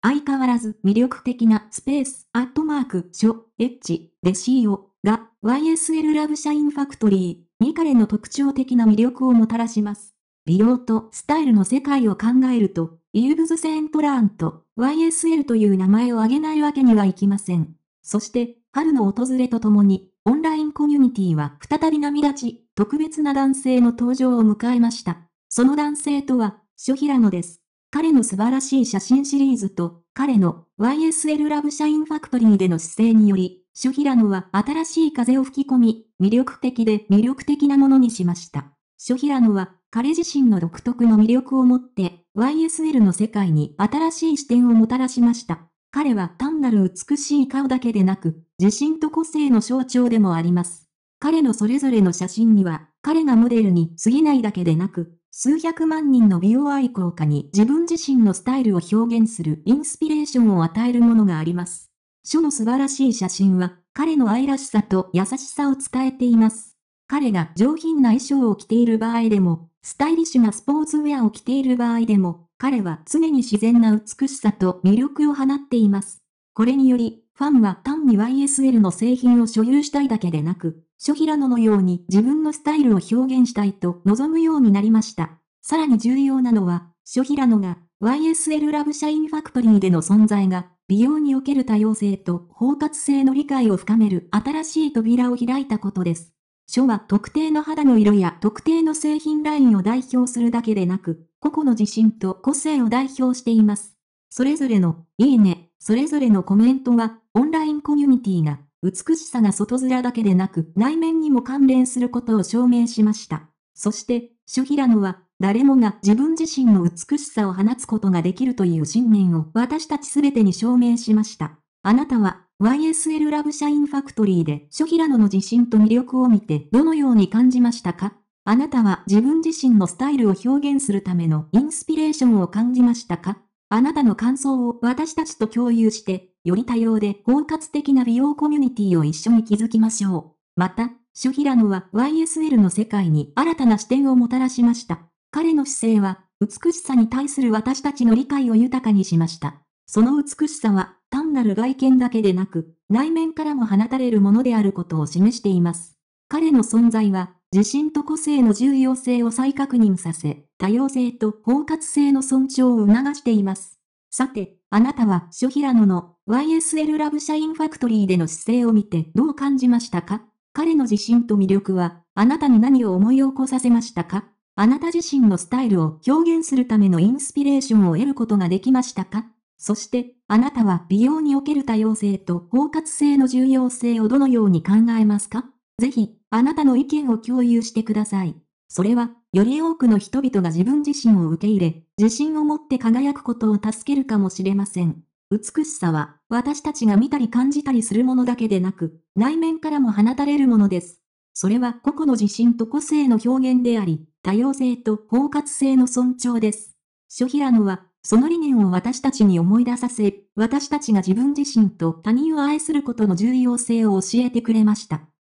相変わらず魅力的なスペース、アットマーク、ショ、エッジ、で CEO が YSL ラブシャインファクトリーに彼の特徴的な魅力をもたらします。美容とスタイルの世界を考えると、イーブズ・セントラーンと YSL という名前を挙げないわけにはいきません。そして、春の訪れとともに、オンラインコミュニティは再び波立ち、特別な男性の登場を迎えました。その男性とは、諸平野です。彼の素晴らしい写真シリーズと、彼の YSL ラブシャインファクトリーでの姿勢により、シュヒラノは新しい風を吹き込み、魅力的で魅力的なものにしました。シュヒラノは彼自身の独特の魅力を持って、YSL の世界に新しい視点をもたらしました。彼は単なる美しい顔だけでなく、自信と個性の象徴でもあります。彼のそれぞれの写真には、彼がモデルに過ぎないだけでなく、数百万人の美容愛好家に自分自身のスタイルを表現するインスピレーションを与えるものがあります。書の素晴らしい写真は、彼の愛らしさと優しさを伝えています。彼が上品な衣装を着ている場合でも、スタイリッシュなスポーツウェアを着ている場合でも、彼は常に自然な美しさと魅力を放っています。これにより、ファンは単に YSL の製品を所有したいだけでなく、諸平野のように自分のスタイルを表現したいと望むようになりました。さらに重要なのは、諸平野が YSL ラブ社員ファクトリーでの存在が、美容における多様性と包括性の理解を深める新しい扉を開いたことです。書は特定の肌の色や特定の製品ラインを代表するだけでなく、個々の自信と個性を代表しています。それぞれの、いいね、それぞれのコメントは、オンラインコミュニティが美しさが外面だけでなく内面にも関連することを証明しました。そして、シュヒラノは、誰もが自分自身の美しさを放つことができるという信念を私たちすべてに証明しました。あなたは、YSL ラブ社員ファクトリーで、ショヒラノの自信と魅力を見て、どのように感じましたかあなたは自分自身のスタイルを表現するためのインスピレーションを感じましたかあなたの感想を私たちと共有して、より多様で包括的な美容コミュニティを一緒に築きましょう。また、シュヒラノは YSL の世界に新たな視点をもたらしました。彼の姿勢は、美しさに対する私たちの理解を豊かにしました。その美しさは、単なる外見だけでなく、内面からも放たれるものであることを示しています。彼の存在は、自信と個性の重要性を再確認させ、多様性と包括性の尊重を促しています。さて、あなたは、諸平野の YSL ラブ社員ファクトリーでの姿勢を見てどう感じましたか彼の自信と魅力は、あなたに何を思い起こさせましたかあなた自身のスタイルを表現するためのインスピレーションを得ることができましたかそして、あなたは美容における多様性と包括性の重要性をどのように考えますかぜひ、あなたの意見を共有してください。それは、より多くの人々が自分自身を受け入れ、自信を持って輝くことを助けるかもしれません。美しさは、私たちが見たり感じたりするものだけでなく、内面からも放たれるものです。それは個々の自信と個性の表現であり、多様性と包括性の尊重です。諸平野は、その理念を私たちに思い出させ、私たちが自分自身と他人を愛することの重要性を教えてくれました。